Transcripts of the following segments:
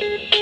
thank you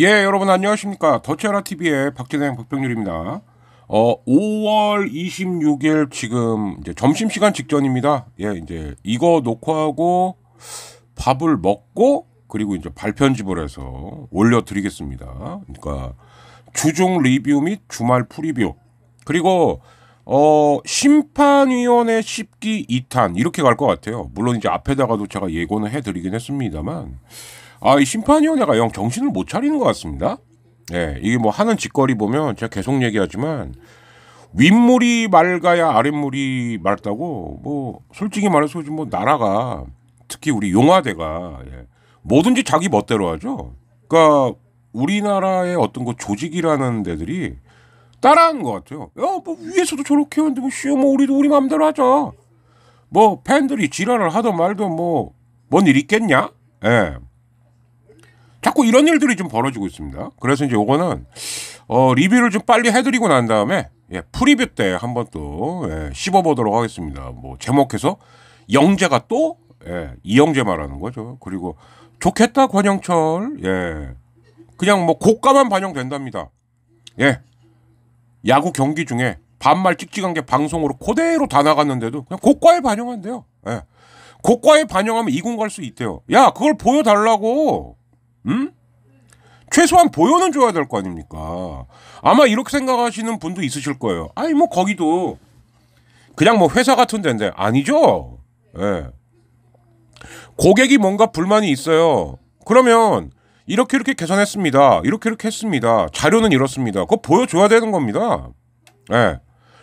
예, 여러분 안녕하십니까. 더치아라 TV의 박진행 박병률입니다. 어, 5월 26일 지금 이제 점심 시간 직전입니다. 예, 이제 이거 녹화하고 밥을 먹고 그리고 이제 발편집을 해서 올려드리겠습니다. 그러니까 주중 리뷰 및 주말 프리뷰 그리고 어, 심판위원회 10기 2탄 이렇게 갈 것 같아요. 물론 이제 앞에다가도 제가 예고는 해드리긴 했습니다만 아, 이 심판위원회가 영 정신을 못 차리는 것 같습니다. 예, 이게 뭐 하는 짓거리 보면 제가 계속 얘기하지만 윗물이 맑아야 아랫물이 맑다고 뭐 솔직히 말해서 지금 뭐 나라가 특히 우리 용화대가 예, 뭐든지 자기 멋대로 하죠. 그러니까 우리나라의 어떤 거 그 조직이라는 데들이 따라하는 것 같아요. 야, 뭐 위에서도 저렇게 하는데 뭐 쉬어 뭐 우리도 우리 마음대로 하자. 뭐 팬들이 지랄을 하던 말도 뭐뭔 일 있겠냐? 예. 자꾸 이런 일들이 좀 벌어지고 있습니다. 그래서 이제 요거는 어, 리뷰를 좀 빨리 해드리고 난 다음에 예, 프리뷰 때 한 번 또 예, 씹어보도록 하겠습니다. 뭐 제목해서 영재가 또 예, 이영재 말하는 거죠. 그리고 좋겠다 권영철 예, 그냥 뭐 고가만 반영된답니다. 예, 야구 경기 중에 반말 찍찍한 게 방송으로 그대로 다 나갔는데도 그냥 고가에 반영한대요. 예. 고가에 반영하면 이군 갈 수 있대요. 야, 그걸 보여달라고. 최소한 보여는 줘야 될 거 아닙니까? 아마 이렇게 생각하시는 분도 있으실 거예요. 아니 뭐 거기도 그냥 뭐 회사 같은 데인데 아니죠. 예. 고객이 뭔가 불만이 있어요. 그러면 이렇게 이렇게 계산했습니다. 이렇게 이렇게 했습니다. 자료는 이렇습니다. 그거 보여줘야 되는 겁니다. 예.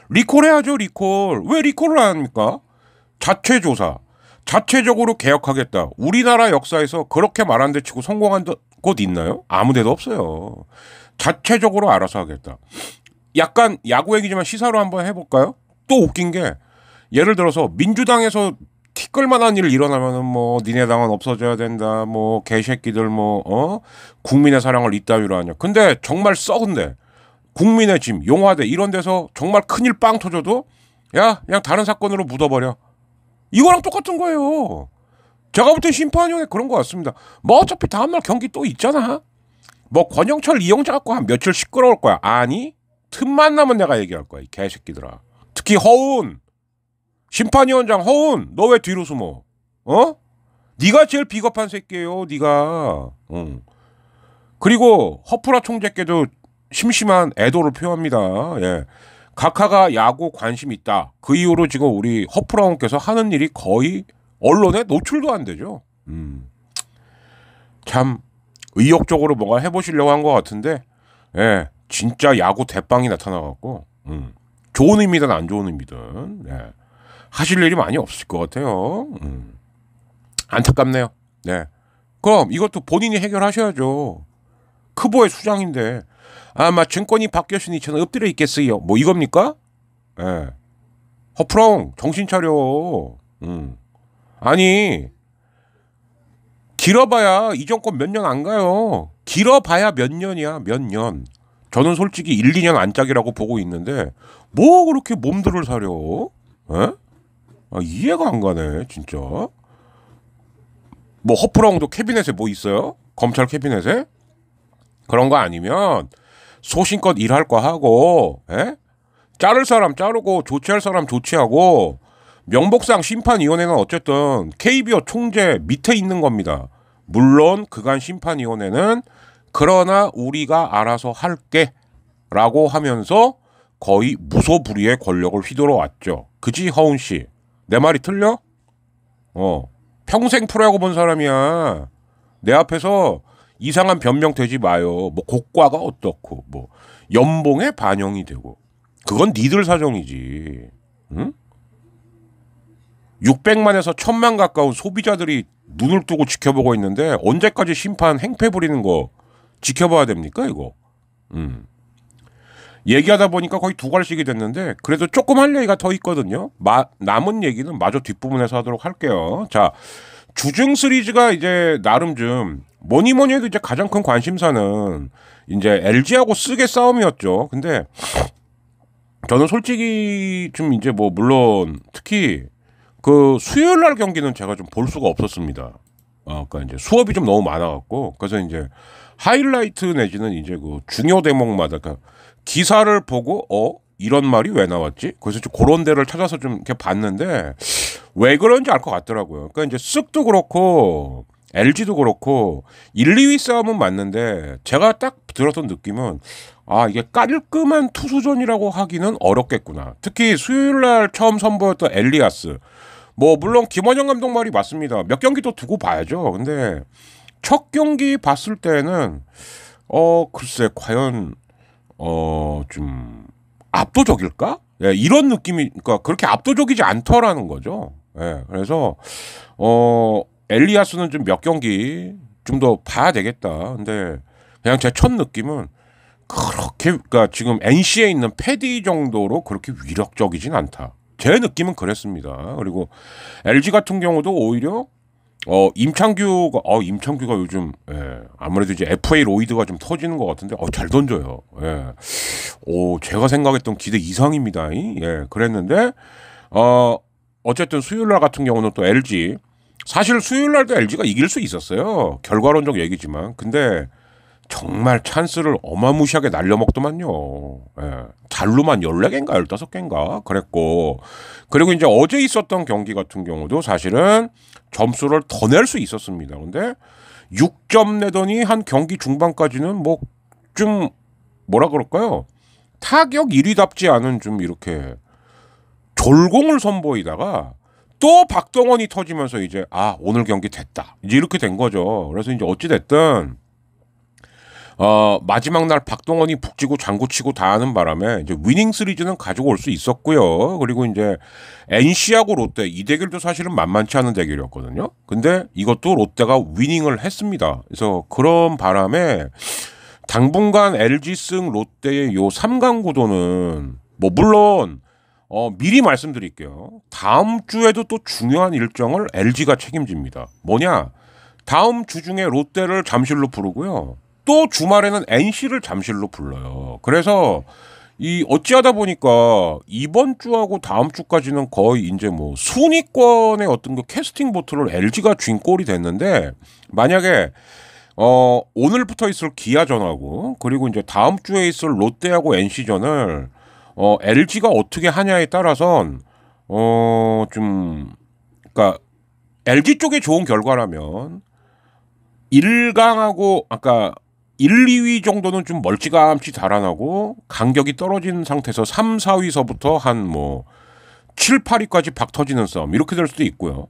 리콜해야죠, 리콜. 왜 리콜을 안 합니까? 자체 조사. 자체적으로 개혁하겠다. 우리나라 역사에서 그렇게 말한 데 치고 성공한 곳 있나요? 아무 데도 없어요. 자체적으로 알아서 하겠다. 약간 야구 얘기지만 시사로 한번 해볼까요? 또 웃긴 게 예를 들어서 민주당에서 티끌만한 일 일어나면은 뭐 니네 당은 없어져야 된다. 뭐 개새끼들 뭐 어? 국민의 사랑을 이따위로 하냐. 근데 정말 썩은데 국민의 짐, 용화대 이런 데서 정말 큰일 빵 터져도 야 그냥 다른 사건으로 묻어버려. 이거랑 똑같은 거예요. 제가 볼 땐 심판위원회 그런 것 같습니다. 뭐 어차피 다음날 경기 또 있잖아. 뭐 권영철 이용자 갖고 한 며칠 시끄러울 거야. 아니 틈만 나면 내가 얘기할 거야 이 개새끼들아. 특히 허운 심판위원장 허운 너 왜 뒤로 숨어? 어? 네가 제일 비겁한 새끼예요. 네가. 응. 그리고 허프라 총재께도 심심한 애도를 표합니다. 예. 각하가 야구 관심 있다. 그 이후로 지금 우리 허프라운께서 하는 일이 거의 언론에 노출도 안 되죠. 음. 참 의욕적으로 뭔가 해보시려고 한 것 같은데, 예, 진짜 야구 대빵이 나타나갖고, 음. 좋은 의미든 안 좋은 의미든, 예. 하실 일이 많이 없을 것 같아요. 음. 안타깝네요. 네. 그럼 이것도 본인이 해결하셔야죠. 크보의 수장인데 아마 증권이 바뀌었으니 저는 엎드려 있겠어요. 뭐 이겁니까? 예. 허프롱 정신 차려. 음. 아니 길어봐야 이 정권 몇 년 안 가요. 길어봐야 몇 년이야 몇 년. 저는 솔직히 1, 2년 안짝이라고 보고 있는데 뭐 그렇게 몸들을 사려? 에? 예? 아, 이해가 안 가네 진짜. 뭐허프롱도 캐비넷에 뭐 있어요? 검찰 캐비넷에? 그런 거 아니면 소신껏 일할 거 하고 에? 예? 자를 사람 자르고 조치할 사람 조치하고 명복상 심판위원회는 어쨌든 KBO 총재 밑에 있는 겁니다. 물론 그간 심판위원회는 그러나 우리가 알아서 할게 라고 하면서 거의 무소불위의 권력을 휘둘러 왔죠. 그지 허운 씨. 내 말이 틀려? 어. 평생 프로야고본 사람이야. 내 앞에서 이상한 변명 되지 마요. 뭐 고과가 어떻고 뭐 연봉에 반영이 되고 그건 니들 사정이지. 응? 600만에서 1000만 가까운 소비자들이 눈을 뜨고 지켜보고 있는데 언제까지 심판 행패 부리는 거 지켜봐야 됩니까 이거? 음. 얘기하다 보니까 거의 두 갈씩이 됐는데 그래도 조금 할 얘기가 더 있거든요. 마, 남은 얘기는 마저 뒷부분에서 하도록 할게요. 자, 주중 시리즈가 이제 나름 좀 뭐니 뭐니 해도 이제 가장 큰 관심사는 이제 LG하고 쓰게 싸움이었죠. 근데 저는 솔직히 좀 이제 뭐 물론 특히 그 수요일 날 경기는 제가 좀 볼 수가 없었습니다. 아까 어, 그러니까 이제 수업이 좀 너무 많아갖고 그래서 이제 하이라이트 내지는 이제 그 중요 대목마다 그니까 기사를 보고 어 이런 말이 왜 나왔지? 그래서 좀 그런 데를 찾아서 좀 이렇게 봤는데 왜 그런지 알 것 같더라고요. 그러니까 이제 쓱도 그렇고 LG도 그렇고 1, 2위 싸움은 맞는데 제가 딱 들었던 느낌은 아 이게 깔끔한 투수전이라고 하기는 어렵겠구나. 특히 수요일 날 처음 선보였던 엘리아스 뭐 물론 김원영 감독 말이 맞습니다. 몇 경기 도 두고 봐야죠. 근데 첫 경기 봤을 때는 어 글쎄 과연 어 좀 압도적일까? 예, 이런 느낌이 그러니까 그렇게 압도적이지 않더라는 거죠. 예, 그래서 어 엘리아스는 좀 몇 경기 좀 더 봐야 되겠다. 근데 그냥 제 첫 느낌은 그렇게 그러니까 지금 NC에 있는 패디 정도로 그렇게 위력적이진 않다. 제 느낌은 그랬습니다. 그리고 LG 같은 경우도 오히려 어 임창규가 어 임창규가 요즘 예, 아무래도 이제 FA 로이드가 좀 터지는 것 같은데 어 잘 던져요. 예. 오 제가 생각했던 기대 이상입니다. 예 그랬는데 어 어쨌든 수요일 날 같은 경우는 또 LG 사실 수요일 날도 LG가 이길 수 있었어요. 결과론적 얘기지만. 근데 정말 찬스를 어마무시하게 날려먹더만요. 예. 잘루만 14개인가 15개인가 그랬고. 그리고 이제 어제 있었던 경기 같은 경우도 사실은 점수를 더 낼 수 있었습니다. 근데 6점 내더니 한 경기 중반까지는 뭐 좀 뭐라 그럴까요? 타격 1위답지 않은 좀 이렇게 졸공을 선보이다가 또 박동원이 터지면서 이제 아 오늘 경기 됐다 이제 이렇게 된 거죠. 그래서 이제 어찌 됐든 어, 마지막 날 박동원이 북치고 장구치고 다 하는 바람에 이제 위닝 시리즈는 가지고올 수 있었고요. 그리고 이제 NC하고 롯데 이 대결도 사실은 만만치 않은 대결이었거든요. 근데 이것도 롯데가 위닝을 했습니다. 그래서 그런 바람에 당분간 LG 승 롯데의 요 3강 구도는 뭐 물론 어, 미리 말씀드릴게요. 다음 주에도 또 중요한 일정을 LG가 책임집니다. 뭐냐? 다음 주 중에 롯데를 잠실로 부르고요. 또 주말에는 NC를 잠실로 불러요. 그래서 이 어찌하다 보니까 이번 주하고 다음 주까지는 거의 이제 뭐 순위권의 어떤 그 캐스팅 보트를 LG가 쥔 꼴이 됐는데 만약에 어 오늘부터 있을 기아전하고 그리고 이제 다음 주에 있을 롯데하고 NC전을 어, LG가 어떻게 하냐에 따라선 어, 좀 그러니까 LG 쪽에 좋은 결과라면 1강하고 아까 1, 2위 정도는 좀 멀찌감치 달아나고 간격이 떨어진 상태에서 3, 4위서부터 한뭐 7, 8위까지 박 터지는 싸움 이렇게 될 수도 있고요.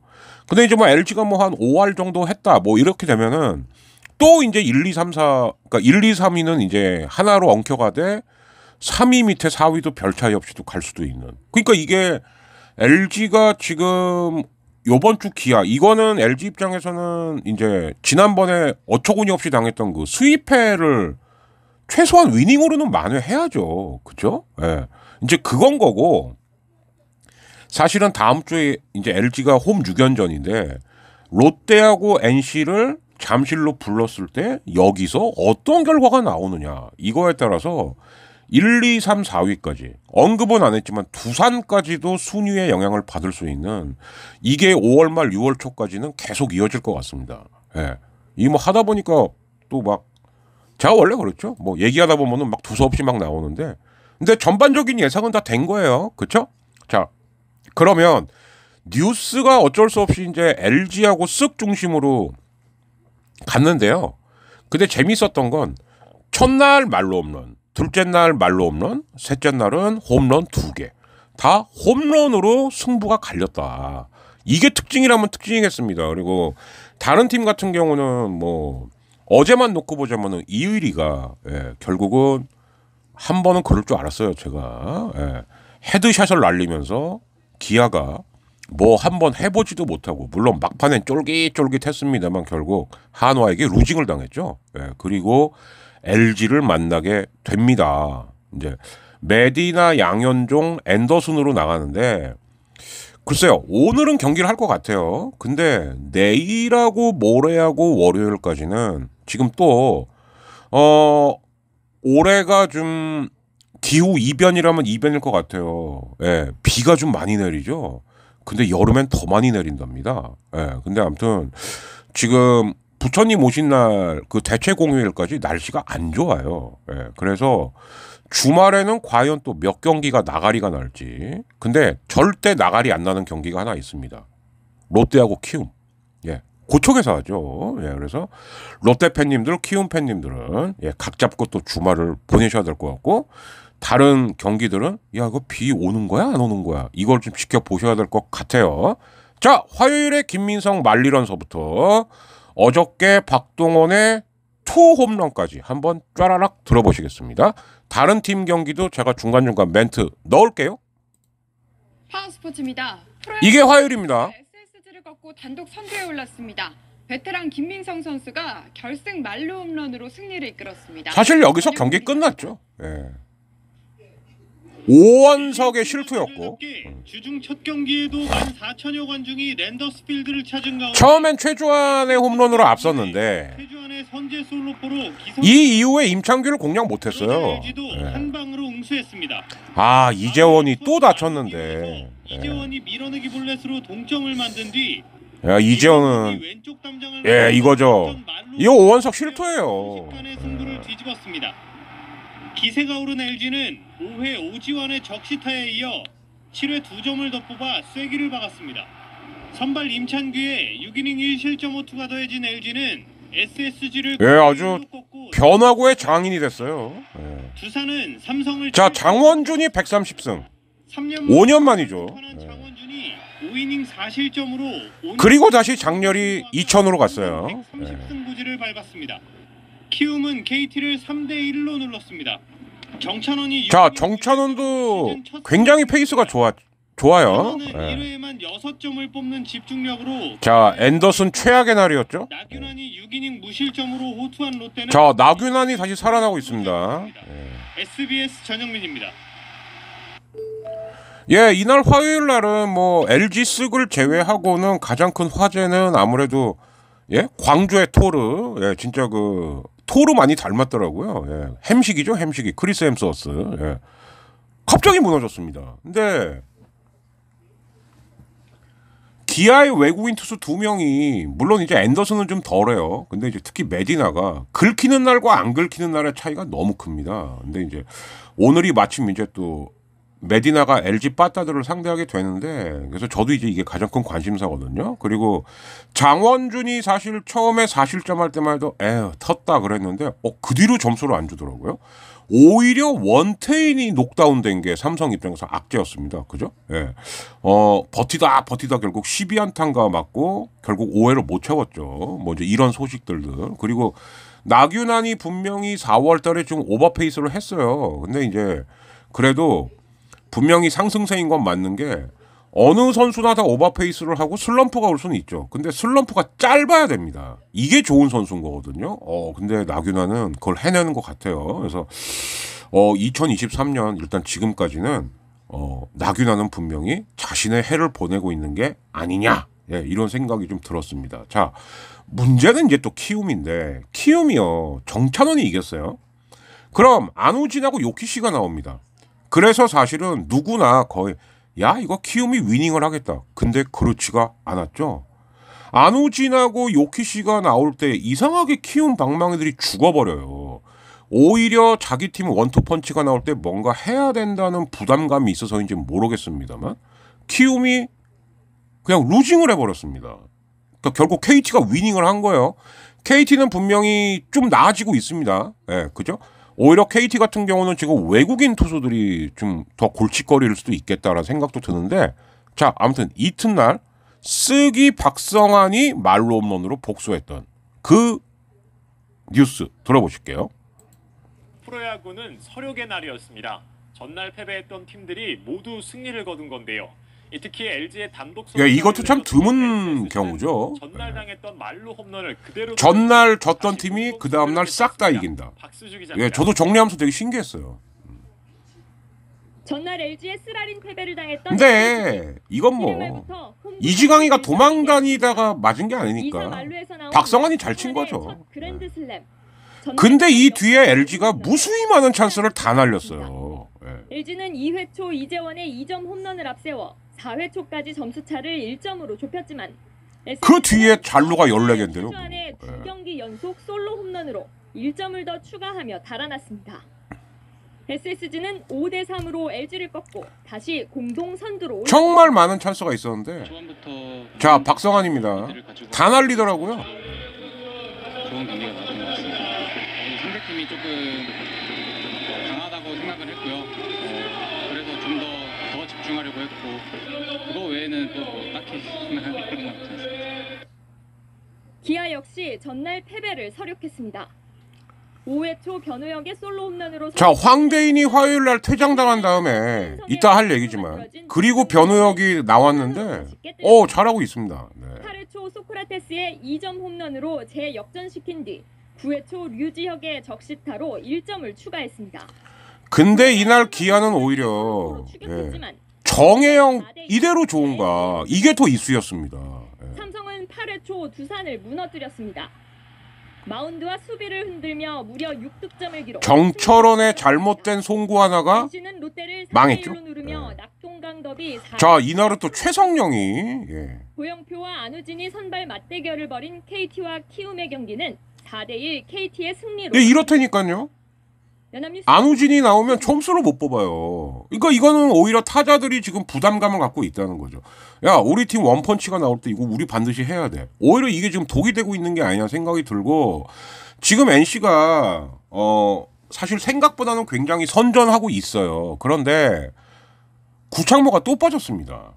근데 이제 뭐 LG가 뭐한 5할 정도 했다 뭐 이렇게 되면은 또 이제 1, 2, 3, 4 그러니까 1, 2, 3위는 이제 하나로 엉켜가되 3위 밑에 4위도 별 차이 없이도 갈 수도 있는. 그러니까 이게 LG가 지금 요번 주 기아 이거는 LG 입장에서는 이제 지난번에 어처구니 없이 당했던 그 수입회를 최소한 위닝으로는 만회해야죠. 그죠? 예. 네. 이제 그건 거고 사실은 다음 주에 이제 LG가 홈 6연전인데 롯데하고 NC를 잠실로 불렀을 때 여기서 어떤 결과가 나오느냐 이거에 따라서 1, 2, 3, 4위까지 언급은 안 했지만 두산까지도 순위의 영향을 받을 수 있는 이게 5월 말 6월 초까지는 계속 이어질 것 같습니다. 예. 이 뭐 하다 보니까 또막 제가 원래 그렇죠. 뭐 얘기하다 보면은 막 두서없이 막 나오는데 근데 전반적인 예상은 다 된 거예요. 그렇죠? 자, 그러면 뉴스가 어쩔 수 없이 이제 LG하고 쓱 중심으로 갔는데요. 근데 재밌었던 건 첫날 말로 없는 둘째 날 말로 홈런, 셋째 날은 홈런 두 개. 다 홈런으로 승부가 갈렸다. 이게 특징이라면 특징이겠습니다. 그리고 다른 팀 같은 경우는 뭐 어제만 놓고 보자면은 이의리가 예, 결국은 한 번은 그럴 줄 알았어요. 제가 예, 헤드샷을 날리면서 기아가 뭐 한 번 해보지도 못하고 물론 막판엔 쫄깃쫄깃했습니다만 결국 한화에게 루징을 당했죠. 예, 그리고 LG를 만나게 됩니다. 이제 메디나 양현종 앤더슨으로 나가는데 글쎄요 오늘은 경기를 할 것 같아요. 근데 내일하고 모레하고 월요일까지는 지금 또 어 올해가 좀 기후 이변이라면 이변일 것 같아요. 예, 비가 좀 많이 내리죠. 근데 여름엔 더 많이 내린답니다. 예, 근데 아무튼 지금 부처님 오신 날 그 대체 공휴일까지 날씨가 안 좋아요. 예. 그래서 주말에는 과연 또 몇 경기가 나가리가 날지. 근데 절대 나가리 안 나는 경기가 하나 있습니다. 롯데하고 키움. 예. 고척에서 하죠. 예. 그래서 롯데 팬님들, 키움 팬님들은 예, 각 잡고 또 주말을 보내셔야 될 것 같고 다른 경기들은 야, 이거 비 오는 거야? 안 오는 거야? 이걸 좀 지켜보셔야 될 것 같아요. 자, 화요일에 김민성 말리런서부터 어저께 박동원의 투 홈런까지 한번 쫘라락 들어보시겠습니다. 다른 팀 경기도 제가 중간중간 멘트 넣을게요. 파운스포츠입니다. 이게 화요일입니다. 네, SSG를 꺾고 단독 선두에 올랐습니다. 베테랑 김민성 선수가 결승 말로 홈런으로 승리를 이끌었습니다. 사실 여기서 경기 끝났죠. 예. 오원석의 실투였고 음. 주중 첫 경기에도 4 0여 관중이 랜더스 필드를 찾은 가운데 처음엔 최주환의 홈런으로 앞섰는데 이 이후에 임창규를 공략 못했어요. 예. 한 방으로 응수했습니다. 아 이재원이 또 다쳤는데 예. 이재원이 밀어내기 볼넷으로 동점을 만든 뒤 야, 이재원은 예 이거죠. 이거 오원석 실투예요. 순 기세가 오른 LG는 5회 오지환의 적시타에 이어 7회 2점을 더 뽑아 쐐기를 박았습니다. 선발 임찬규의 6이닝 1실점 5투가 더해진 LG는 SSG를 예, 아주 변화구의 장인이 됐어요. 예. 두산은 삼성을 자 장원준이 130승. 3년 5년 만이죠. 예. 5이닝 4실점으로 그리고 다시 장렬이 2천으로 갔어요. 130승 부지를 예. 밟았습니다. 키움은 KT를 3대 1로 눌렀습니다. 정찬원이 자 정찬원도 굉장히 페이스가 좋아 좋아요. 네. 자 앤더슨 최악의 날이었죠. 네. 자 나균환이 다시 살아나고 있습니다. 네. 예. SBS 전영민입니다. 예, 이날 화요일 날은 뭐 LG 쓱을 제외하고는 가장 큰 화제는 아무래도 예 광주의 토르 예 진짜 그 토로 많이 닮았더라고요. 예. 햄식이죠, 햄식이. 크리스 햄스워스. 예. 갑자기 무너졌습니다. 근데 기아의 외국인 투수 두 명이 물론 이제 앤더슨은 좀 덜해요. 근데 이제 특히 메디나가 긁히는 날과 안 긁히는 날의 차이가 너무 큽니다. 근데 이제 오늘이 마침 이제 또 메디나가 LG 빠따들을 상대하게 되는데 그래서 저도 이제 이게 가장 큰 관심사거든요. 그리고 장원준이 사실 처음에 사실점할 때만 해도 에휴 텄다 그랬는데 어그 뒤로 점수를 안 주더라고요. 오히려 원태인이 녹다운된 게 삼성 입장에서 악재였습니다. 그죠? 예. 어, 버티다 버티다 결국 12안타가 맞고 결국 5회를 못 채웠죠. 뭐 이제 이런 소식들들. 그리고 나균환이 분명히 4월 달에 좀 오버페이스를 했어요. 근데 이제 그래도 분명히 상승세인 건 맞는 게 어느 선수나 다 오버페이스를 하고 슬럼프가 올 수는 있죠. 근데 슬럼프가 짧아야 됩니다. 이게 좋은 선수인 거거든요. 어, 근데 나균아는 그걸 해내는 것 같아요. 그래서 어, 2023년 일단 지금까지는 어, 나균아는 분명히 자신의 해를 보내고 있는 게 아니냐. 예, 이런 생각이 좀 들었습니다. 자, 문제는 이제 또 키움인데 키움이요. 정찬원이 이겼어요. 그럼 안우진하고 요키씨가 나옵니다. 그래서 사실은 누구나 거의 야 이거 키움이 위닝을 하겠다. 근데 그렇지가 않았죠. 안우진하고 요키씨가 나올 때 이상하게 키움 방망이들이 죽어버려요. 오히려 자기 팀 원투펀치가 나올 때 뭔가 해야 된다는 부담감이 있어서인지 모르겠습니다만 키움이 그냥 루징을 해버렸습니다. 그러니까 결국 KT가 위닝을 한 거예요. KT는 분명히 좀 나아지고 있습니다. 예, 네, 그죠? 오히려 KT 같은 경우는 지금 외국인 투수들이 좀 더 골칫거리일 수도 있겠다라는 생각도 드는데 자 아무튼 이튿날 쓰기 박성환이 말로 홈런으로 복수했던 그 뉴스 들어보실게요. 프로야구는 서력의 날이었습니다. 전날 패배했던 팀들이 모두 승리를 거둔 건데요. 특히 LG의 단독 야 이것도 참 드문 경우죠. 전날 네. 당했던 말로 홈런을 그대로 전날 졌던 팀이 그 다음 날 싹 다 이긴다. 예, 저도 정리하면서 되게 신기했어요. 전날 LG의 쓰라린 패배를 당했던 근데 이건 뭐 이지강이가 도망다니다가 맞은 게 아니니까 박성환이 잘 친 거죠. 네. 근데 이 그 뒤에 LG가 무수히 많은 찬스를 다 날렸어요. LG는 예. 2회 초 이재원의 2점 홈런을 앞세워 4회 초까지 점수 차를 1점으로 좁혔지만 그 뒤에 잘루가 14개인데요. 두 예. 경기 연속 솔로 홈런으로 1점을 더 추가하며 달아났습니다. SSG는 5대 3으로 LG를 꺾고 다시 공동 선두로 정말 많은 찬스가 있었는데 자 박성환입니다. 다 날리더라고요. 좋은 경기가 나온 습니다 상대팀이 조금 강하다고 생각을 했고요. 어, 그래서 좀더 집중하려고 했고 그거 외에는 또뭐 딱히 그런 건 없지 않 기아 역시 전날 패배를 서력했습니다. 5회 초 변우혁의 솔로 홈런으로 자 황대인이 화요일 날 퇴장당한 다음에 이따 할 얘기지만 그리고 변우혁이 나왔는데 어 잘하고 있습니다. 네. 8회 초 소크라테스의 2점 홈런으로 재역전시킨 뒤 9회 초 류지혁의 적시타로 1점을 추가했습니다. 근데 이날 기아는 오히려 예, 정혜영 이대로 좋은가 이게 더 이슈였습니다. 예. 삼성은 8회 초 두산을 무너뜨렸습니다. 마운드와 수비를 흔들며 무려 6득점을 기록. 경철원의 잘못된 송구 하나가 망했죠. 네. 자 이날은 또 최성령이 예. 고영표와 안우진이 선발 맞대결을 벌인 KT와 키움의 경기는 4대1 KT의 승리로. 네, 예, 이렇다니까요. 안우진이 나오면 점수를 네. 못 뽑아요. 그러니까 이거는 오히려 타자들이 지금 부담감을 갖고 있다는 거죠. 야, 우리 팀 원펀치가 나올 때 이거 우리 반드시 해야 돼. 오히려 이게 지금 독이 되고 있는 게 아니냐 생각이 들고 지금 NC가 어 사실 생각보다는 굉장히 선전하고 있어요. 그런데 구창모가 또 빠졌습니다.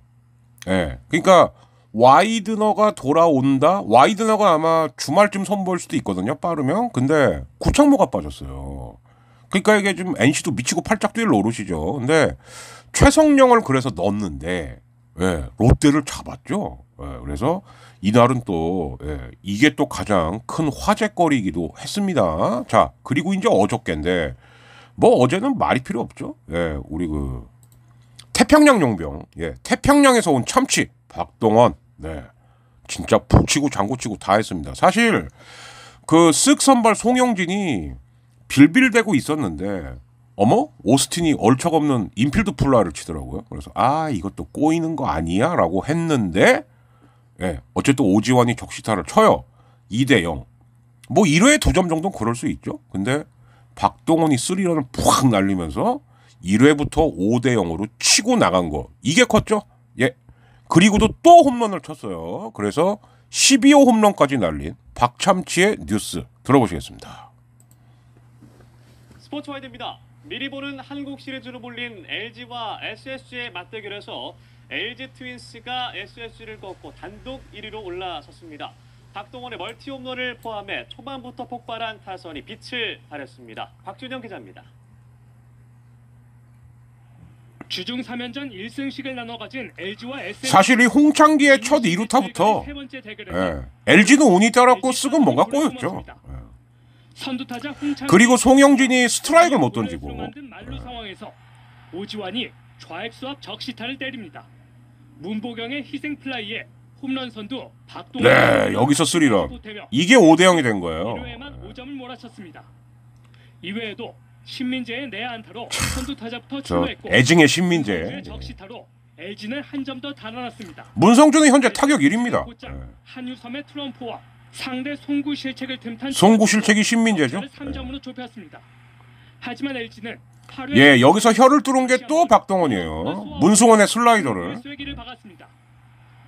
예. 네. 그러니까 와이드너가 돌아온다. 와이드너가 아마 주말쯤 선보일 수도 있거든요. 빠르면. 근데 구창모가 빠졌어요. 그러니까 이게 지금 NC도 미치고 팔짝 뛸 노릇이죠. 근데 최성령을 그래서 넣었는데 예, 롯데를 잡았죠. 예, 그래서 이날은 또 예, 이게 또 가장 큰 화제거리이기도 했습니다. 자 그리고 이제 어저께인데 뭐 어제는 말이 필요 없죠. 예, 우리 그 태평양 용병, 예, 태평양에서 온 참치 박동원, 네, 진짜 북치고 장구치고 다 했습니다. 사실 그 쓱 선발 송영진이 빌빌대고 있었는데 어머 오스틴이 얼척없는 인필드 플라를 치더라고요. 그래서 아 이것도 꼬이는 거 아니야라고 했는데 예, 어쨌든 오지환이 적시타를 쳐요. 2대 0. 뭐 1회에 2점 정도는 그럴 수 있죠. 근데 박동원이 3런을 푹 날리면서 1회부터 5대 0으로 치고 나간 거. 이게 컸죠? 예. 그리고도 또 홈런을 쳤어요. 그래서 12호 홈런까지 날린 박참치의 뉴스 들어보시겠습니다. 스포츠 와이드입니다. 미리 보는 한국 시리즈로 몰린 LG와 SSG의 맞대결에서 LG 트윈스가 SSG를 꺾고 단독 1위로 올라섰습니다. 박동원의 멀티 홈런을 포함해 초반부터 폭발한 타선이 빛을 발했습니다. 박준영 기자입니다. 주중 3연전 1승씩을 나눠 가진 LG와 s 사실 이 홍창기의 첫 2루타부터 예, LG는 운이 따랐고 쓰고 뭔가 꼬였죠. 예. 그리고 송영진이 스트라이크를 못 던지고 오지환이 좌익수 앞 적시타를 때립니다. 문보경의 희생 플라이에 홈런 선두 박동 네, 여기서 쓰리런. 이게 5대 0이 된 거예요. 5점을 몰아쳤습니다. 이외에도 신민재의 내 안타로 선두 타자부터 출루했고 애징의 신민재 적시타로 LG는 한 점 더 달아났습니다. 문성준은 현재 타격 1위입니다. 한유섬의 트럼프와 상대 송구 실책을 틈탄 송구 실책이 신민재죠. 3점으로 좁혔습니다. 하지만 LG는 예, 여기서 혀를 뚫은 게 또 박동원이에요. 문승원의 슬라이더를. 그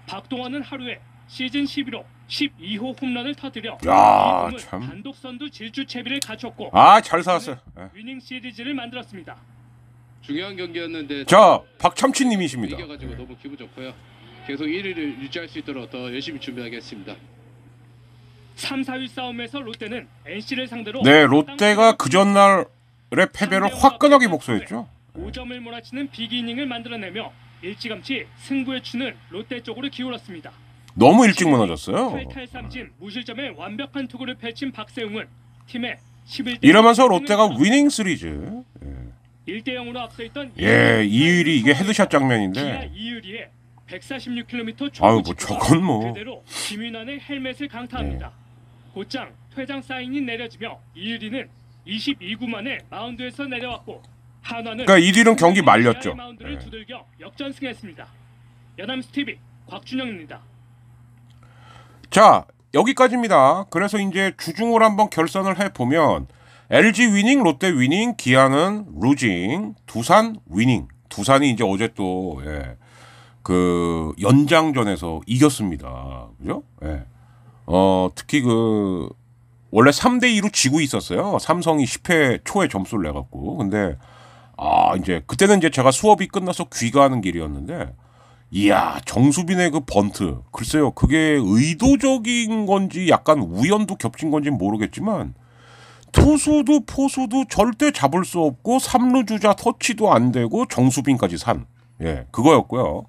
박동원은 하루에 시즌 11호 12호 홈런을 터뜨려 야, 참. 단독 선두 질주 채비를 갖췄고 아, 잘 살았어요. 예. 위닝 시리즈를 만들었습니다. 중요한 경기였는데 자, 박참치 님이십니다. 이겨 가지고 예. 너무 기분 좋고요. 계속 1위를 유지할 수 있도록 더 열심히 준비하겠습니다. 3, 4위 싸움에서 롯데는 NC를 상대로 네, 롯데가 그 전날의 패배를 화끈하게 복수했죠. 5점을 몰아치는 빅이닝을 만들어내며 일찌감치 승부의 추는 롯데 쪽으로 기울었습니다. 너무 일찍 무너졌어요. 탈삼진 무실점에 완벽한 투구를 펼친 박세웅은 팀의 1 1 이러면서 롯데가 위닝 시리즈 1대 0으로 앞서 있던 예, 이율이 예, 이게 헤드샷 장면인데 이율이의 146km 아유 뭐 저건 뭐 그대로 김윤환의 헬멧을 예. 강타합니다. 예. 곧장 퇴장 사인이 내려지며 이유리는 22구 만에 마운드에서 내려왔고 한화는 그러니까 이리는 경기 말렸죠. 마운드를 네. 두들겨 역전승했습니다. 연암 스티비 곽준영입니다. 자 여기까지입니다. 그래서 이제 주중으로 한번 결선을 해보면 LG 위닝, 롯데 위닝, 기아는 루징, 두산 위닝. 두산이 이제 어제 또, 예, 그 연장전에서 이겼습니다. 그죠? 예. 어, 특히 그 원래 3대 2로 지고 있었어요. 삼성이 10회 초에 점수를 내 갖고. 근데 아, 이제 그때는 이제 제가 수업이 끝나서 귀가하는 길이었는데 이야, 정수빈의 그 번트. 글쎄요. 그게 의도적인 건지 약간 우연도 겹친 건지 모르겠지만 투수도 포수도 절대 잡을 수 없고 3루 주자 터치도 안 되고 정수빈까지 산. 예, 그거였고요.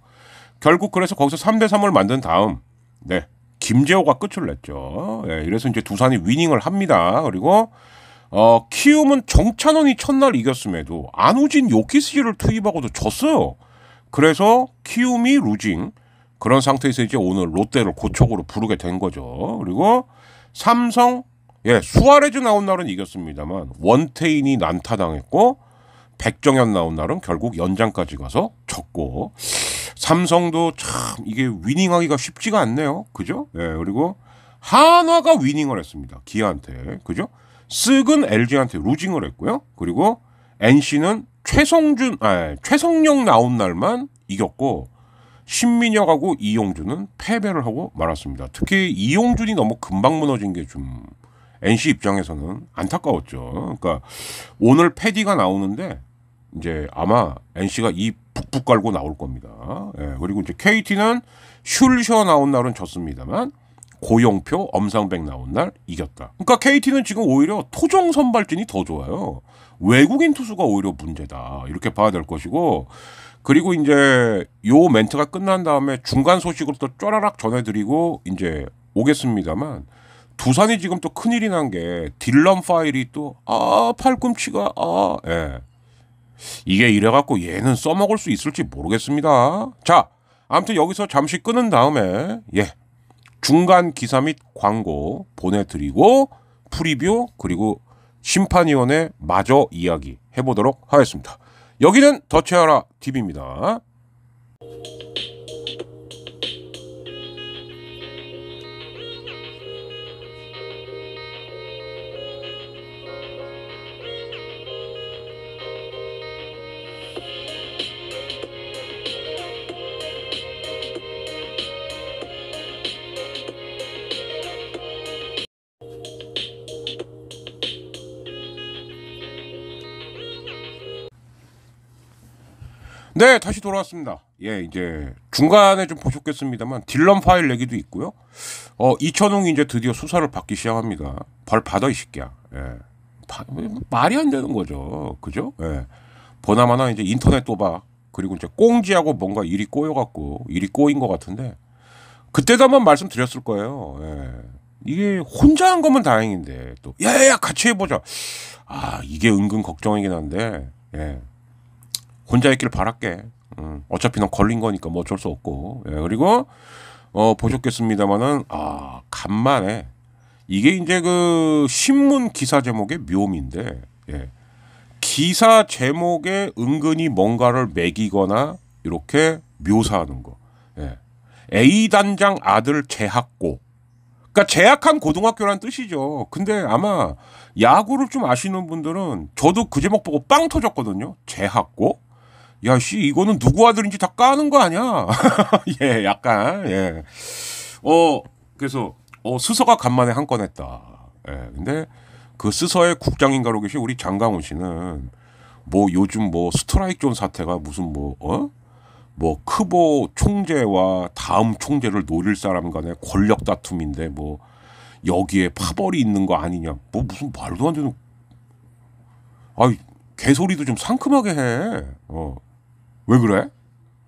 결국 그래서 거기서 3대 3을 만든 다음 네, 김재호가 끝을 냈죠. 예, 이래서 이제 두산이 위닝을 합니다. 그리고 어, 키움은 정찬원이 첫날 이겼음에도 안우진 요키스지를 투입하고도 졌어요. 그래서 키움이 루징 그런 상태에서 이제 오늘 롯데를 고척으로 부르게 된 거죠. 그리고 삼성 예 수아레즈 나온 날은 이겼습니다만 원태인이 난타당했고 백정현 나온 날은 결국 연장까지 가서 졌고 삼성도 참 이게 위닝하기가 쉽지가 않네요. 그죠? 예, 그리고 한화가 위닝을 했습니다. 기아한테. 그죠? 쓱은 LG한테 루징을 했고요. 그리고 NC는 최성준, 아, 최성룡 나온 날만 이겼고 신민혁하고 이용준은 패배를 하고 말았습니다. 특히 이용준이 너무 금방 무너진 게 좀 NC 입장에서는 안타까웠죠. 그러니까 오늘 패디가 나오는데 이제 아마 NC가 이 북북 깔고 나올 겁니다. 예, 그리고 이제 KT는 슐셔 나온 날은 졌습니다만 고용표, 엄상백 나온 날 이겼다. 그러니까 KT는 지금 오히려 토종 선발진이 더 좋아요. 외국인 투수가 오히려 문제다. 이렇게 봐야 될 것이고 그리고 이제 요 멘트가 끝난 다음에 중간 소식으로 또 쪼라락 전해드리고 이제 오겠습니다만 두산이 지금 또 큰일이 난 게 딜런 파일이 또 아 팔꿈치가 아 예. 이게 이래갖고 얘는 써먹을 수 있을지 모르겠습니다. 자, 아무튼 여기서 잠시 끊은 다음에 예 중간 기사 및 광고 보내드리고 프리뷰 그리고 심판위원회 마저 이야기 해보도록 하겠습니다. 여기는 더채하라 TV입니다. 네, 다시 돌아왔습니다. 예, 이제 중간에 좀 보셨겠습니다만 딜런 파일 얘기도 있고요. 어, 이천웅이 이제 드디어 수사를 받기 시작합니다. 벌 받아 이 새끼야. 예. 바, 말이 안 되는 거죠. 그죠? 예. 보나마나 이제 인터넷 도박 그리고 이제 꽁지하고 뭔가 일이 꼬여 갖고 일이 꼬인 것 같은데 그때도 한번 말씀드렸을 거예요. 예. 이게 혼자 한 거면 다행인데 또 야야야 같이 해보자. 아 이게 은근 걱정이긴 한데 예. 혼자 있길 바랄게. 어차피 넌 걸린 거니까 뭐 어쩔 수 없고. 예, 그리고 어, 보셨겠습니다만은 아 간만에 이게 이제 그 신문 기사 제목의 묘미인데 예. 기사 제목에 은근히 뭔가를 매기거나 이렇게 묘사하는 거. 예. A 단장 아들 재학고. 그러니까 재학한 고등학교란 뜻이죠. 근데 아마 야구를 좀 아시는 분들은 저도 그 제목 보고 빵 터졌거든요. 재학고. 야, 씨, 이거는 누구 아들인지 다 까는 거 아니야? 예, 약간, 예. 어, 그래서, 어, 수서가 간만에 한 건 했다. 예, 근데 그수서의 국장인가로 계신 우리 장강훈 씨는 뭐 요즘 뭐 스트라이크 존 사태가 무슨 뭐, 어? 뭐 크보 총재와 다음 총재를 노릴 사람 간의 권력 다툼인데 뭐 여기에 파벌이 있는 거 아니냐. 뭐 무슨 말도 안 되는. 아이, 개소리도 좀 상큼하게 해. 어. 왜 그래?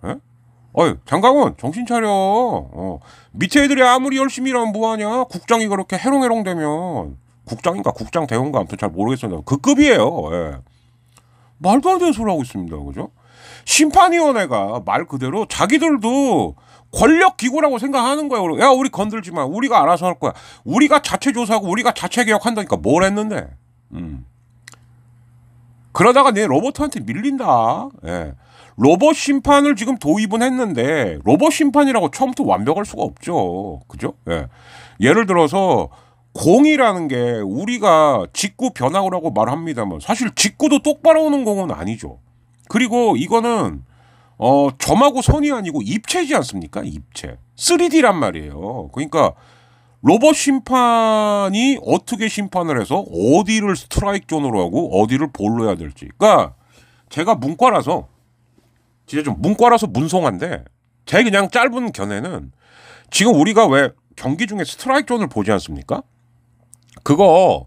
에? 어이, 장강원, 정신 차려. 어. 밑에 애들이 아무리 열심히 일하면 뭐하냐? 국장이 그렇게 해롱해롱 되면. 국장인가 국장 대원가 아무튼 잘 모르겠어요. 그 급이에요. 예. 말도 안 되는 소리 하고 있습니다. 그죠? 심판위원회가 말 그대로 자기들도 권력기구라고 생각하는 거예요. 야, 우리 건들지 마. 우리가 알아서 할 거야. 우리가 자체 조사하고 우리가 자체 개혁한다니까 뭘 했는데. 음. 그러다가 내 로버트한테 밀린다. 예. 로봇 심판을 지금 도입은 했는데 로봇 심판이라고 처음부터 완벽할 수가 없죠. 그죠? 예. 예를 들어서 공이라는 게 우리가 직구 변화구라고 말합니다만 사실 직구도 똑바로 오는 공은 아니죠. 그리고 이거는 어 점하고 선이 아니고 입체지 않습니까? 입체. 3D란 말이에요. 그러니까 로봇 심판이 어떻게 심판을 해서 어디를 스트라이크 존으로 하고 어디를 볼로 해야 될지. 그러니까 제가 문과라서 진짜 좀 문과라서 문송한데 제 그냥 짧은 견해는 지금 우리가 왜 경기 중에 스트라이크 존을 보지 않습니까? 그거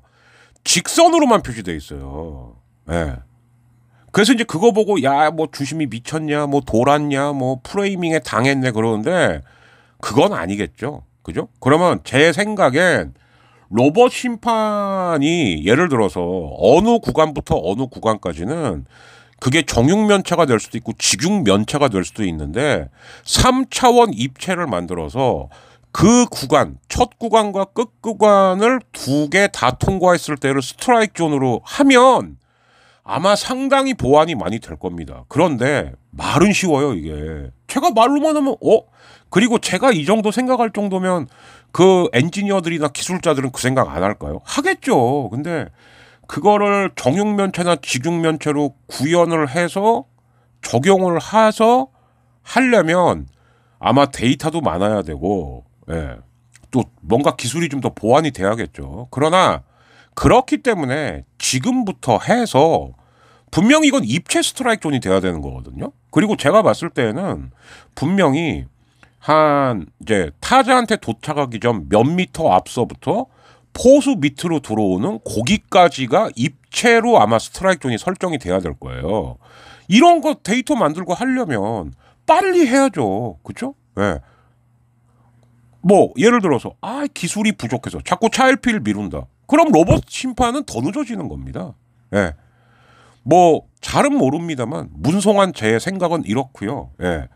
직선으로만 표시돼 있어요. 예. 네. 그래서 이제 그거 보고 야뭐 주심이 미쳤냐 뭐 돌았냐 뭐 프레이밍에 당했네 그러는데 그건 아니겠죠. 그죠? 그러면 제 생각엔 로봇 심판이 예를 들어서 어느 구간부터 어느 구간까지는 그게 정육면체가될 수도 있고 직육면체가될 수도 있는데 3차원 입체를 만들어서 그 구간, 첫 구간과 끝 구간을 두 개 다 통과했을 때를 스트라이크 존으로 하면 아마 상당히 보완이 많이 될 겁니다. 그런데 말은 쉬워요, 이게. 제가 말로만 하면, 어? 그리고 제가 이 정도 생각할 정도면 그 엔지니어들이나 기술자들은 그 생각 안 할까요? 하겠죠. 근데 그거를 정육면체나 직육면체로 구현을 해서 적용을 해서 하려면 아마 데이터도 많아야 되고 예. 또 뭔가 기술이 좀 더 보완이 돼야겠죠. 그러나 그렇기 때문에 지금부터 해서 분명히 이건 입체 스트라이크 존이 돼야 되는 거거든요. 그리고 제가 봤을 때는 분명히 한 이제 타자한테 도착하기 전 몇 미터 앞서부터 포수 밑으로 들어오는 고기까지가 입체로 아마 스트라이크 존이 설정이 돼야 될 거예요. 이런 거 데이터 만들고 하려면 빨리 해야죠. 그쵸 예. 네. 뭐 예를 들어서 아 기술이 부족해서 자꾸 차일피를 미룬다. 그럼 로봇 심판은 더 늦어지는 겁니다. 예. 네. 뭐 잘은 모릅니다만 문성한 제 생각은 이렇고요. 예.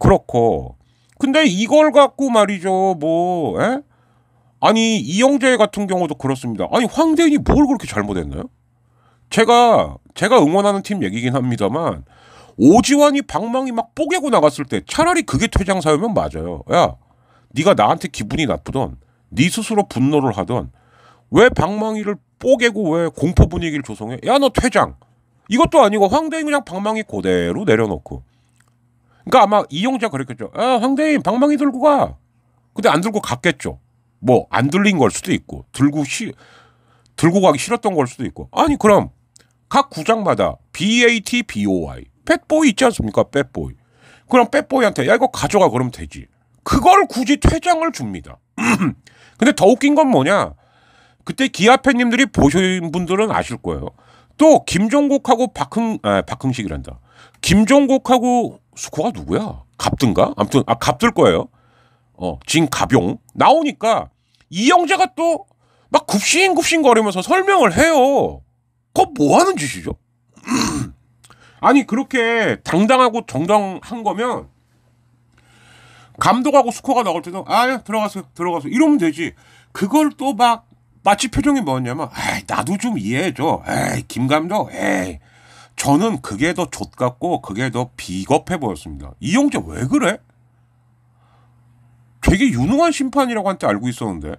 그렇고 근데 이걸 갖고 말이죠. 뭐 예? 아니 이영재 같은 경우도 그렇습니다. 아니 황대인이 뭘 그렇게 잘못했나요? 제가 제가 응원하는 팀 얘기긴 합니다만 오지환이 방망이 막 뽀개고 나갔을 때 차라리 그게 퇴장 사유면 맞아요. 야, 네가 나한테 기분이 나쁘던 네 스스로 분노를 하던 왜 방망이를 뽀개고 왜 공포 분위기를 조성해? 야, 너 퇴장. 이것도 아니고 황대인 그냥 방망이 그대로 내려놓고. 그러니까 아마 이용자 그랬겠죠. 아, 황대인 방망이 들고 가. 근데 안 들고 갔겠죠. 뭐안 들린 걸 수도 있고 들고 시, 들고 가기 싫었던 걸 수도 있고 아니 그럼 각 구장마다 BAT, BOI 뱃보이 있지 않습니까? 뱃보이 그럼 뱃보이한테 야 이거 가져가 그러면 되지 그걸 굳이 퇴장을 줍니다 근데 더 웃긴 건 뭐냐 그때 기아 팬님들이 보신 분들은 아실 거예요 또 김종국하고 박흥 아, 박흥식이란다 김종국하고 수코가 누구야 갑든가 아무튼 아 갑들 거예요 어, 진 가병 나오니까 이영재가 또 막 굽신굽신거리면서 설명을 해요. 그거 뭐 하는 짓이죠? 아니 그렇게 당당하고 정당한 거면 감독하고 스코가 나올 때도 아 들어가서 들어가서 이러면 되지. 그걸 또 막 마치 표정이 뭐냐면 였 에이, 나도 좀 이해해줘. 에이 김 감독 에이 저는 그게 더 좆같고 그게 더 비겁해 보였습니다. 이영재 왜 그래? 되게 유능한 심판이라고 한테 알고 있었는데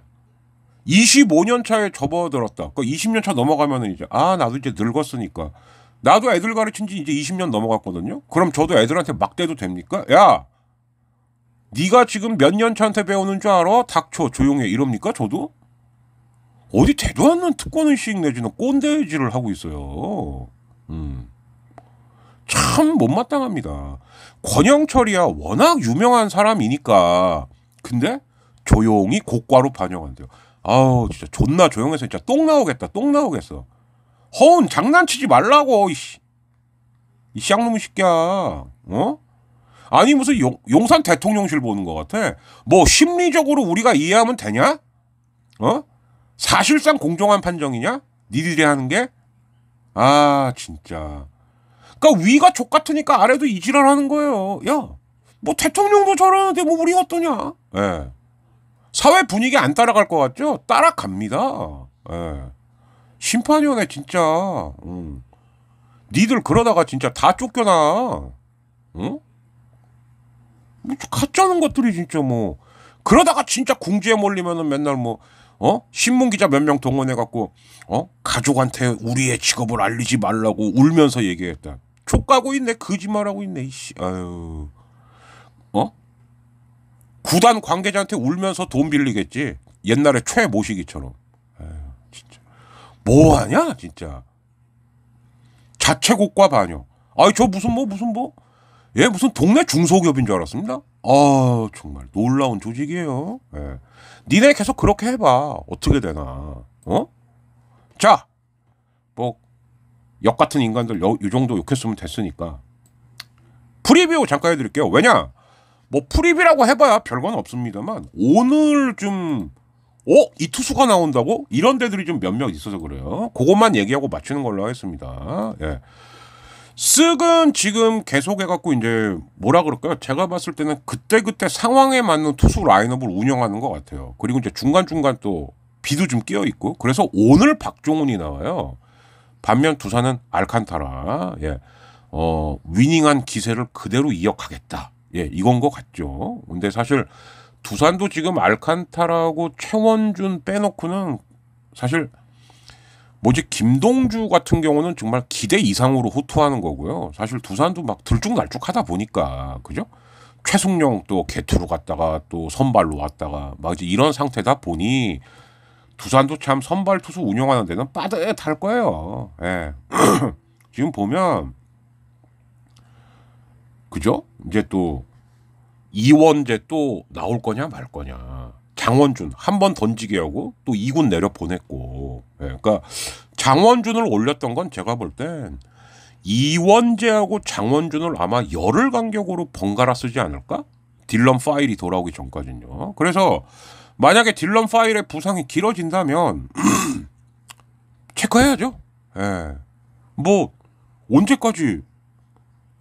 25년 차에 접어들었다. 그러니까 20년 차 넘어가면은 이제 아 나도 이제 늙었으니까 나도 애들 가르친 지 이제 20년 넘어갔거든요. 그럼 저도 애들한테 막 대도 됩니까? 야 네가 지금 몇 년 차한테 배우는 줄 알아? 닥쳐 조용해 이럽니까 저도? 어디 대도 않는 특권의식 내지는 꼰대질을 하고 있어요. 음. 참 못마땅합니다. 권영철이야 워낙 유명한 사람이니까 근데 조용히 고과로 반영한대요. 아우 진짜 존나 조용해서 진짜 똥 나오겠다. 똥 나오겠어. 허운 장난치지 말라고 이씨. 이 쌍놈의 새끼야. 어? 아니 무슨 용, 용산 대통령실 보는 것 같아. 뭐 심리적으로 우리가 이해하면 되냐? 어? 사실상 공정한 판정이냐? 니들이 하는 게? 아 진짜. 그러니까 위가 족 같으니까 아래도 이지랄하는 거예요. 야, 뭐 대통령도 저러는데 뭐 우리 어떠냐? 예. 사회 분위기 안 따라갈 것 같죠? 따라갑니다. 예. 심판위원회 진짜 음. 니들 그러다가 진짜 다 쫓겨나. 응? 뭐 가짜는 것들이 진짜 뭐 그러다가 진짜 궁지에 몰리면은 맨날 뭐 어? 신문 기자 몇 명 동원해 갖고 어? 가족한테 우리의 직업을 알리지 말라고 울면서 얘기했다. 촉 가고 있네. 거짓말하고 있네. 이씨. 아유. 어? 구단 관계자한테 울면서 돈 빌리겠지. 옛날에 최 모시기처럼. 에휴, 진짜. 뭐 하냐, 진짜. 자체곡과 반영. 아이, 저 무슨 뭐, 무슨 뭐. 예, 무슨 동네 중소기업인 줄 알았습니다. 아, 정말 놀라운 조직이에요. 예. 니네 계속 그렇게 해봐. 어떻게 되나. 어? 자, 뭐, 역 같은 인간들 요, 요 정도 욕했으면 됐으니까. 프리뷰 잠깐 해드릴게요. 왜냐? 뭐 프립이라고 해봐야 별건 없습니다만 오늘 좀 어? 이 투수가 나온다고? 이런 데들이 좀 몇몇 있어서 그래요. 그것만 얘기하고 맞추는 걸로 하겠습니다. 예. 쓱은 지금 계속 해갖고 이제 뭐라 그럴까요? 제가 봤을 때는 그때그때 상황에 맞는 투수 라인업을 운영하는 것 같아요. 그리고 이제 중간중간 또 비도 좀 끼어 있고 그래서 오늘 박종훈이 나와요. 반면 두산은 알칸타라 예. 어, 위닝한 기세를 그대로 이어가겠다. 예, 이건 것 같죠. 근데 사실 두산도 지금 알칸타라고 최원준 빼놓고는 사실 뭐지 김동주 같은 경우는 정말 기대 이상으로 호투하는 거고요. 사실 두산도 막 들쭉날쭉하다 보니까 그죠? 최승용 또 개투로 갔다가 또 선발로 왔다가 막 이제 이런 상태다 보니 두산도 참 선발 투수 운영하는 데는 빠듯할 거예요. 예. 지금 보면 그죠? 이제 또 이원제 또 나올 거냐 말 거냐. 장원준 한 번 던지게 하고 또 2군 내려 보냈고. 예, 그러니까 장원준을 올렸던 건 제가 볼 땐 이원재하고 장원준을 아마 열흘 간격으로 번갈아 쓰지 않을까? 딜런 파일이 돌아오기 전까지는요. 그래서 만약에 딜런 파일의 부상이 길어진다면 체크해야죠. 예. 뭐 언제까지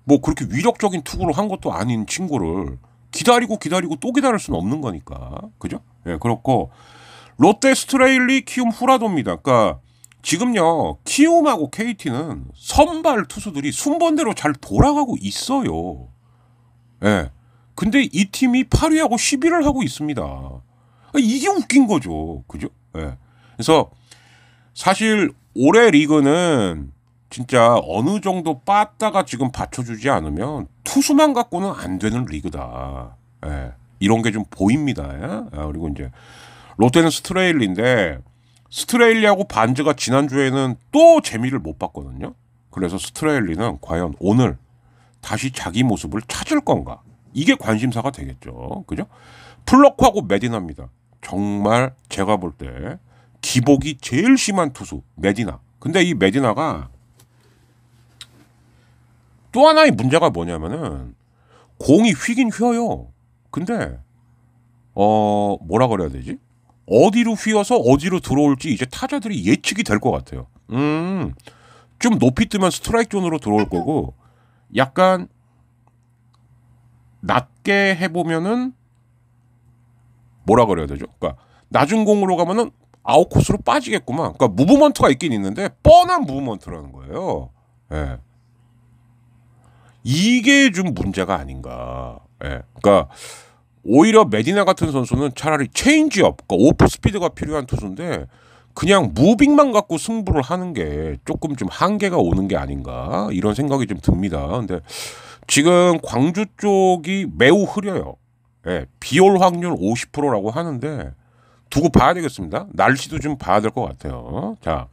뭐 그렇게 위력적인 투구를 한 것도 아닌 친구를 기다리고 기다리고 또 기다릴 수는 없는 거니까. 그죠? 예, 그렇고 롯데 스트레일리 키움 후라도입니다. 그러니까 지금요. 키움하고 KT는 선발 투수들이 순번대로 잘 돌아가고 있어요. 예. 근데 이 팀이 8위하고 10위를 하고 있습니다. 그러니까 이게 웃긴 거죠. 그죠? 예. 그래서 사실 올해 리그는 진짜 어느 정도 빠따가 지금 받쳐주지 않으면 투수만 갖고는 안 되는 리그다. 예, 이런 게 좀 보입니다. 예? 아, 그리고 이제 롯데는 스트레일리인데 스트레일리하고 반즈가 지난주에는 또 재미를 못 봤거든요. 그래서 스트레일리는 과연 오늘 다시 자기 모습을 찾을 건가? 이게 관심사가 되겠죠. 그죠? 플럭하고 메디나입니다. 정말 제가 볼 때 기복이 제일 심한 투수 메디나. 근데 이 메디나가 또 하나의 문제가 뭐냐면은 공이 휘긴 휘어요. 근데 어 뭐라 그래야 되지? 어디로 휘어서 어디로 들어올지 이제 타자들이 예측이 될 것 같아요. 음, 좀 높이 뜨면 스트라이크 존으로 들어올 거고 약간 낮게 해보면은 뭐라 그래야 되죠? 그니까 낮은 공으로 가면은 아웃 코스로 빠지겠구만. 그니까 무브먼트가 있긴 있는데 뻔한 무브먼트라는 거예요. 예. 네. 이게 좀 문제가 아닌가. 예. 그러니까 오히려 메디나 같은 선수는 차라리 체인지업, 그러니까 오프 스피드가 필요한 투수인데 그냥 무빙만 갖고 승부를 하는 게 조금 좀 한계가 오는 게 아닌가 이런 생각이 좀 듭니다. 근데 지금 광주 쪽이 매우 흐려요. 예, 비올 확률 50%라고 하는데 두고 봐야 되겠습니다. 날씨도 좀 봐야 될 것 같아요. 자,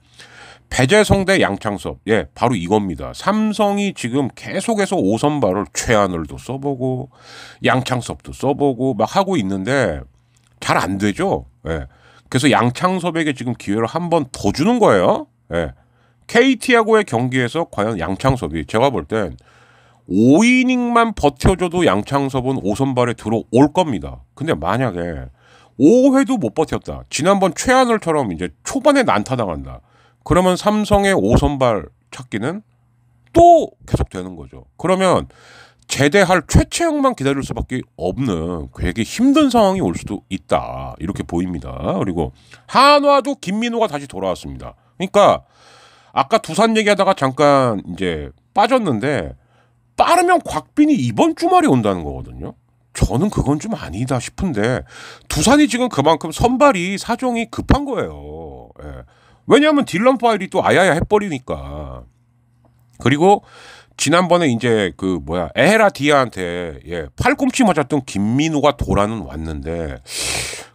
배재성대 양창섭. 예, 바로 이겁니다. 삼성이 지금 계속해서 오선발을 최한을도 써보고 양창섭도 써보고 막 하고 있는데 잘 안 되죠. 예. 그래서 양창섭에게 지금 기회를 한 번 더 주는 거예요. 예. KT하고의 경기에서 과연 양창섭이 제가 볼 땐 5이닝만 버텨줘도 양창섭은 오선발에 들어올 겁니다. 근데 만약에 5회도 못 버텼다. 지난번 최한을처럼 이제 초반에 난타당한다. 그러면 삼성의 오선발 찾기는 또 계속되는 거죠. 그러면 제대할 최채영만 기다릴 수밖에 없는 되게 힘든 상황이 올 수도 있다. 이렇게 보입니다. 그리고 한화도 김민호가 다시 돌아왔습니다. 그러니까 아까 두산 얘기하다가 잠깐 이제 빠졌는데 빠르면 곽빈이 이번 주말에 온다는 거거든요. 저는 그건 좀 아니다 싶은데 두산이 지금 그만큼 선발이 사정이 급한 거예요. 예. 왜냐하면 딜런 파일이 또 아야야 해버리니까. 그리고 지난번에 이제 그 뭐야 에헤라 디아한테 예, 팔꿈치 맞았던 김민우가 돌아는 왔는데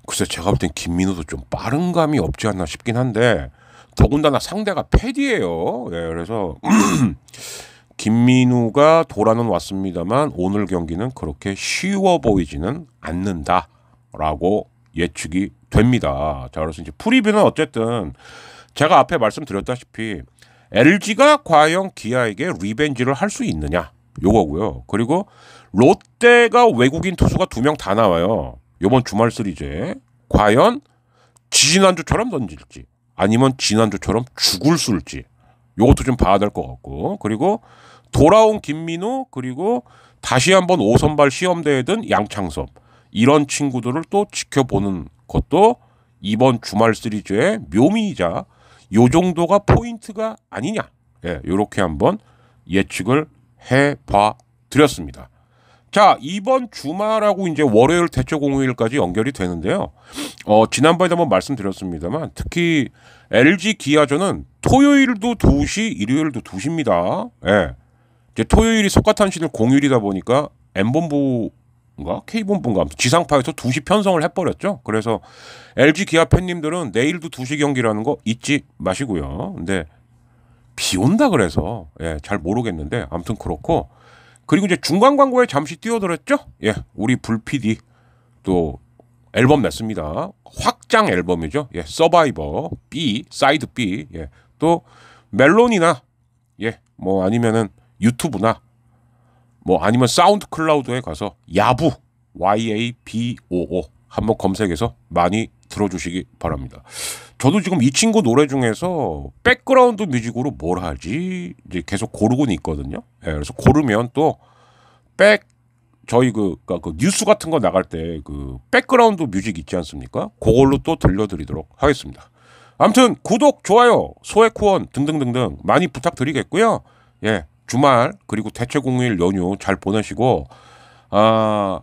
글쎄 제가 볼 땐 김민우도 좀 빠른 감이 없지 않나 싶긴 한데 더군다나 상대가 패디예요. 예, 그래서 김민우가 돌아는 왔습니다만 오늘 경기는 그렇게 쉬워 보이지는 않는다라고 예측이 됩니다. 자 그래서 이제 프리뷰는 어쨌든 제가 앞에 말씀드렸다시피 LG가 과연 기아에게 리벤지를 할 수 있느냐 요거고요. 그리고 롯데가 외국인 투수가 두 명 다 나와요. 요번 주말 시리즈에 과연 지난주처럼 던질지 아니면 지난주처럼 죽을 수 쏠지 요것도 좀 봐야 될 것 같고 그리고 돌아온 김민우 그리고 다시 한번 오선발 시험대에 든 양창섭 이런 친구들을 또 지켜보는 것도 이번 주말 시리즈의 묘미이자 요 정도가 포인트가 아니냐. 예, 요렇게 한번 예측을 해봐 드렸습니다. 자, 이번 주말하고 이제 월요일 대체 공휴일까지 연결이 되는데요. 어, 지난번에도 한번 말씀드렸습니다만 특히 LG 기아전은 토요일도 2시, 일요일도 2시입니다. 예. 이제 토요일이 석가탄신일 공휴일이다 보니까 엠본부 가 K본부인가 지상파에서 2시 편성을 해버렸죠. 그래서 LG 기아 팬님들은 내일도 2시 경기라는 거 잊지 마시고요. 근데 비 온다 그래서 예, 잘 모르겠는데 아무튼 그렇고 그리고 이제 중간 광고에 잠시 뛰어들었죠. 예, 우리 불피디또 앨범 냈습니다. 확장 앨범이죠. 예, 서바이버 B 사이드 B 예, 또 멜론이나 예, 뭐 아니면은 유튜브나 뭐 아니면 사운드 클라우드에 가서 야부 YABOO 한번 검색해서 많이 들어주시기 바랍니다. 저도 지금 이 친구 노래 중에서 백그라운드 뮤직으로 뭘 하지 이제 계속 고르고는 있거든요. 예, 그래서 고르면 또 백 저희 그, 그러니까 그 뉴스 같은 거 나갈 때 그 백그라운드 뮤직 있지 않습니까? 그걸로 또 들려드리도록 하겠습니다. 아무튼 구독, 좋아요, 소액 후원 등등등등 많이 부탁드리겠고요. 예, 주말 그리고 대체 공휴일 연휴 잘 보내시고 아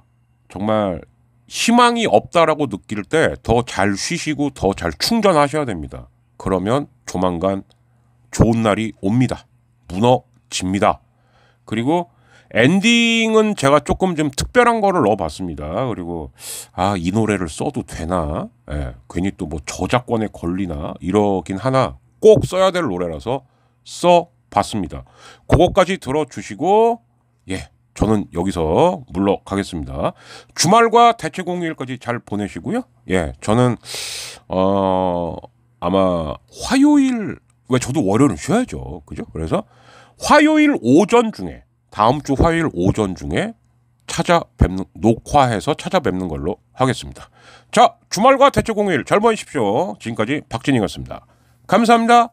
정말 희망이 없다라고 느낄 때 더 잘 쉬시고 더 잘 충전하셔야 됩니다. 그러면 조만간 좋은 날이 옵니다. 무너집니다. 그리고 엔딩은 제가 조금 좀 특별한 거를 넣어봤습니다. 그리고 아 이 노래를 써도 되나? 예, 괜히 또 뭐 저작권에 걸리나 이러긴 하나 꼭 써야 될 노래라서 써 봤습니다. 그것까지 들어주시고 예 저는 여기서 물러가겠습니다. 주말과 대체 공휴일까지 잘 보내시고요. 예 저는 어 아마 화요일 왜 저도 월요일은 쉬어야죠. 그죠? 그래서 화요일 오전 중에 다음 주 화요일 오전 중에 찾아뵙는 녹화해서 찾아뵙는 걸로 하겠습니다. 자 주말과 대체 공휴일 잘 보내십시오. 지금까지 박진희였습니다. 감사합니다.